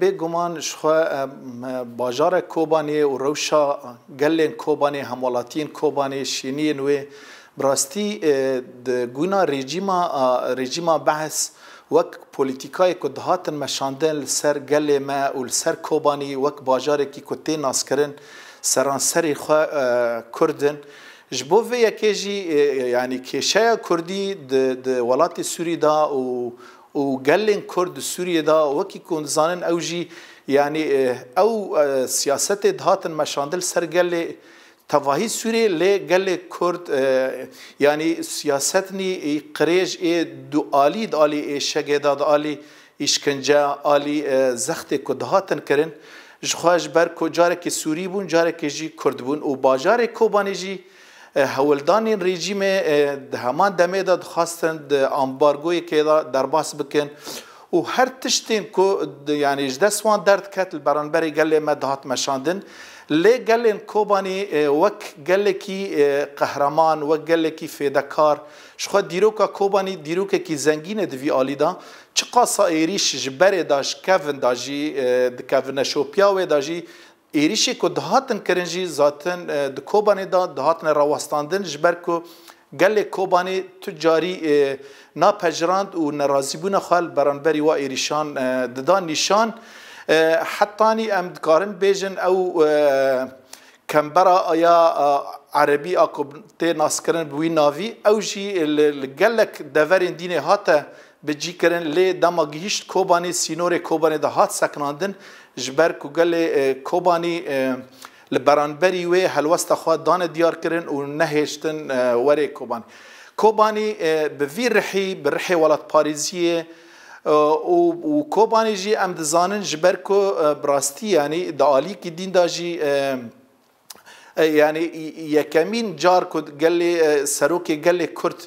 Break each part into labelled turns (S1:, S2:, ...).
S1: بگمان شخوا باجار کوبانی و روشا گلین کوبانی همولاتین کوبانی شینین و براستی گونا رژیما رژیما بحث وک پولیتیکای که دهاتن مشاندن سر گلی ما و سر کوبانی وک باجاری که کتی ناس کرن سران سری خوا کردن جبو وی یکی جی یعنی کشه کردی د ولاتی سوری دا و وقال كرد سوريا دا وكي كون زانن او جي يعني او سياسات هاتن مشاندل سر قال تواهی سوری لی گل کرد یعنی سیاست نی قریج ای دو آلی دالی ای شگیداد آلی اشکنجه آلی زخت کدهاتن کرن جخواهش بر کجاره که سوری بون جاره که جی کرد بون و باجاره کوبانی جی هولدانین رژیم همان دمه داد خواستند امبارگوی که در باس بکن و هر تشتین که یعنی جدسوان درد کت برانبری گلی مدهات مشاندن لی گلین کوبانی وک گلی کی قهرمان وک گلی کی فیدکار شخوا دیروکا کوبانی دیروکا کی زنگینه دوی آلی دا چقا سایریش جبری داش کفن دا جی دکفن شوپیاوی دا جی êrişê ku dihatin kirin jî zaten e, di Kobanê da dihatine rawastandin ji ber ku gelê Kobanê tu carî e, napejrand û nerazîbûna xel beranberî wa êrişan e, didan nîşan hetanî em dikarin bêjin ew kembera aya erebî a ku tê naskirin bi wî navî ew jî li gelek deverên dînê hate بجی کرن لی دما گیشت کوبانی سینور کوبانی ده هات سکناندن جبر کو گل کوبانی لبرانبری وی هلوست خوا دان دیار کرن و نهشتن وری کوبانی کوبانی به وی رحی به رحی ولات پاریزیه و کوبانی جی ام دزانن جبر کو براستی یعنی دعالی که دین دا جی یعنی یکمین جار کد گلی سروکی گلی کرد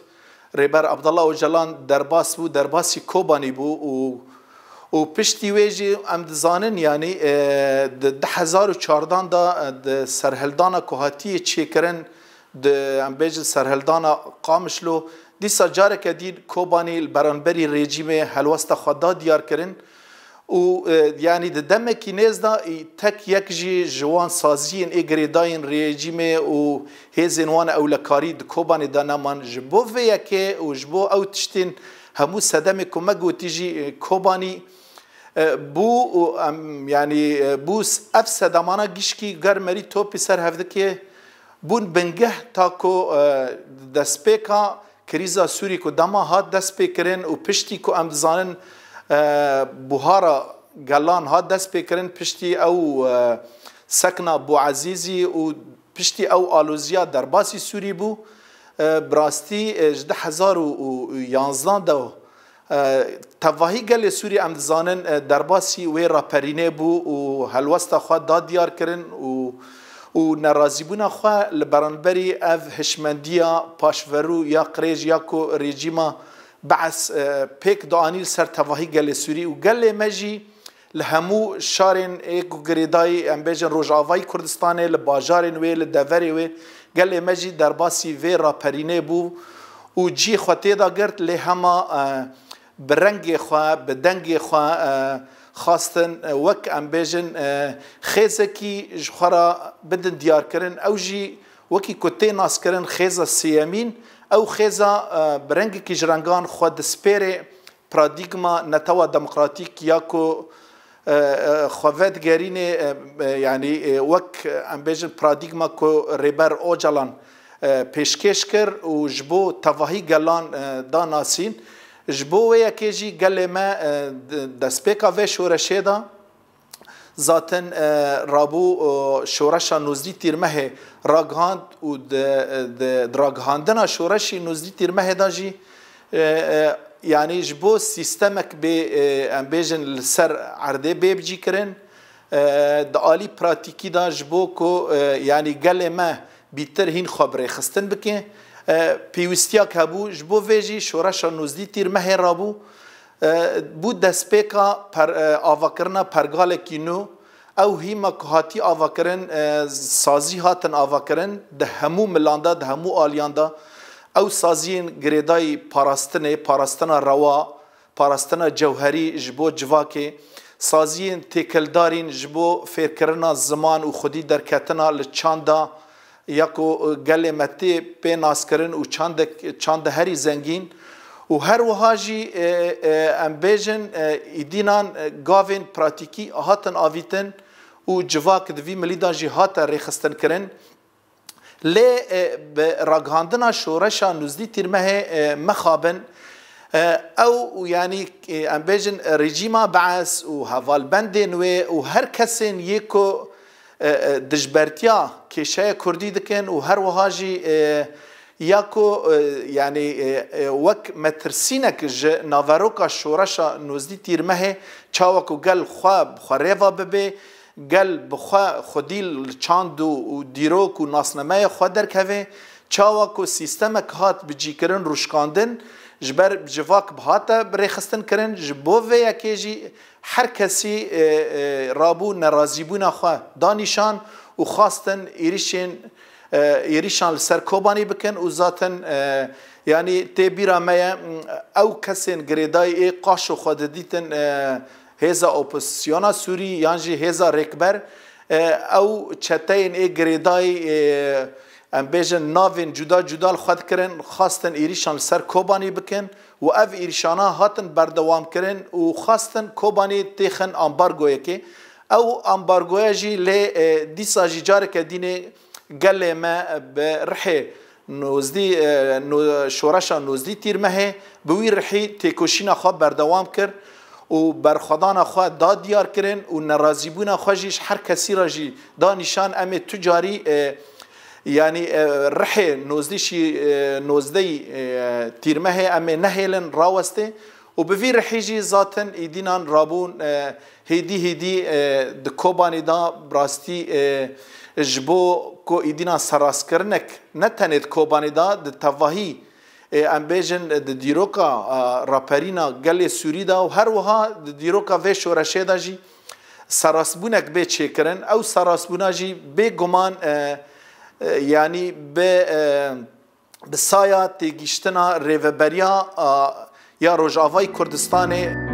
S1: ریبر عبدالله اوجلان درباس بو درباسی کوبانی بو و و پشتی ویجی ام دزانن یعنی د 2014 دا د سرهلدانا کوهاتی چیکرن د ام بیج سرهلدانا قامشلو دیسا جارک دید کوبانی البرانبری رژیم هلوست خدا دیار کرن و یعنی د دمه کینیز دا تک یک جی جوان سازین اگریداین رژیم و هیزن وان اولکاری د کوبان د نمان جبو ویکه او جبو او تشتین همو صدم کمک و تیجی کوبانی بو یعنی بو اف صدمانا گشکی گرمری توپی سر هفته که بون بنگه تاکو دسپیکا کریزا سوری کو دما هات دسپیکرن و پشتی کو ام زانن بهارا گلان ها دست بکرن پشتی او سکنا بو عزیزی و پشتی او آلوزیا در باسی سوری بو براستی جده هزار و یانزدان دو تواهی گل سوری ام زانن در باسی وی را پرینه بو و هلوست خواه داد دیار کرن و و ناراضی بونا خو لبرانبری اف هشمندیا پاشورو یا قریج یا کو رژیما بعث بيك دانيل سرتفاهي قال سوري وقال لي مجي لهمو شارن ايكو قريداي ام بيجن روجافاي كردستان لباجارن وي لدفري وي قال لي مجي درباسي في رابريني بو و جي خوتي دا قرت لهما برنگ خوا بدنگ خوا خواستن وک ام بیجن خیزکی جخورا بدن دیار کرن او جی وکی کتی ناس کرن خیز سیامین او خیزا برنگ کی جرنگان خود سپیر پرادیگما نتوا دموکراتیک یا کو خوفت گرین یعنی وک ام بیجن پرادیگما کو ریبر اوجلان پیشکش کر و جبو تواهی گلان دا ناسین جبو ویا که جی گلی ما دسپیکا وی شورشه دا زاتن رابو شورش نوزدی تیرمه راگهاند و راگهاندن شورش نوزدی تیرمه دا جی یعنی جبو سیستمک به ام بیجن سر عرده بیب جی کرن دا آلی پراتیکی دا جبو کو یعنی گل ما بیتر هین خبره خستن بکن پیوستیا که بو جبو ویجی شورش نوزدی تیرمه رابو بو دەستپێکا ئاواکردە پەرگالێکی نو ئەو هیمە کوهاتی ئاواکردن سازی هاتن ئاواکردن دە هەموو ملاندا دە هەموو ئالیاندا ئەو سازیین گرێدایی پاراستنێ پاراستنا ڕەوا پاراستنا جەوهری ji بۆ civakê سازیین تێکلدارین ji بۆ فێرکردنا زمان و خودی دەرکەتنا li çanda یاکو e, gelê metê pê naskirin û çandek çanda herî zengîn و هر وها جی ام بیجن ایدینان گاوین پراتیکی هاتن آویتن و جواک دوی ملیدان جی هاتن ریخستن کرن لی راگهاندنا شورشا نزدی تیرمه مخابن او یعنی ام بیجن رژیما بعث و هوال بندین و هر کسین یکو دجبرتیا کشه کردی دکن و هر وها جی یاکو یعنی وک مترسینک ج ناوروکا شورشا نوزدی تیرمه چاوکو گل خواب خوریوا ببه گل بخوا خودی چاند و دیروک و ناسنامه خود در کوه چاوکو سیستمک هات بجی کرن روشکاندن جبر جواک بهاته برخستن کرن جبو و یکی هر کسی رابو نرازیبون خواه دانیشان و خواستن ایریشین ایریشان لسر کوبانی بکن و ذاتن یعنی تی بیرا میا او کسین گریدای ای قاش و خود دیتن هزا اپوزیسیونا سوری یانجی هزا رکبر او چتین ای گریدای ام بیژن ناوین جدا جدا خود کرن خواستن ایریشان لسر کوبانی بکن و اف ایرشانا هاتن بردوام کرن و خواستن کوبانی تیخن امبارگوی که او امبارگوی جی لی دیسا جی جارک دینه گله ما برحه نوزدی شورشا نوزدی تیر مه بوی رحی تکوشینا خواب بردوام کرد و برخدان خوا دا دیار کرن و ناراضی بونا خوژیش هر کسی را جی دا نشان ام تجاری یعنی رحه نوزدی شی نوزدی تیرمه ام نهلن راوسته و به وی رحیجی زاتن ایدینان رابون هیدی هیدی دکوبانی دا براستی جبو کو ایدینا سراس کرنک نه تنید کوبانی دا د تواهی ام بیجن د دیروکا راپرینا گل سوری دا و هر وها د دیروکا و شورشه دا جی سراسبونک به چکرن او سراسبونا جی به گمان یعنی به بسایا تیگیشتنا ریوبریا یا روژاوای کردستانه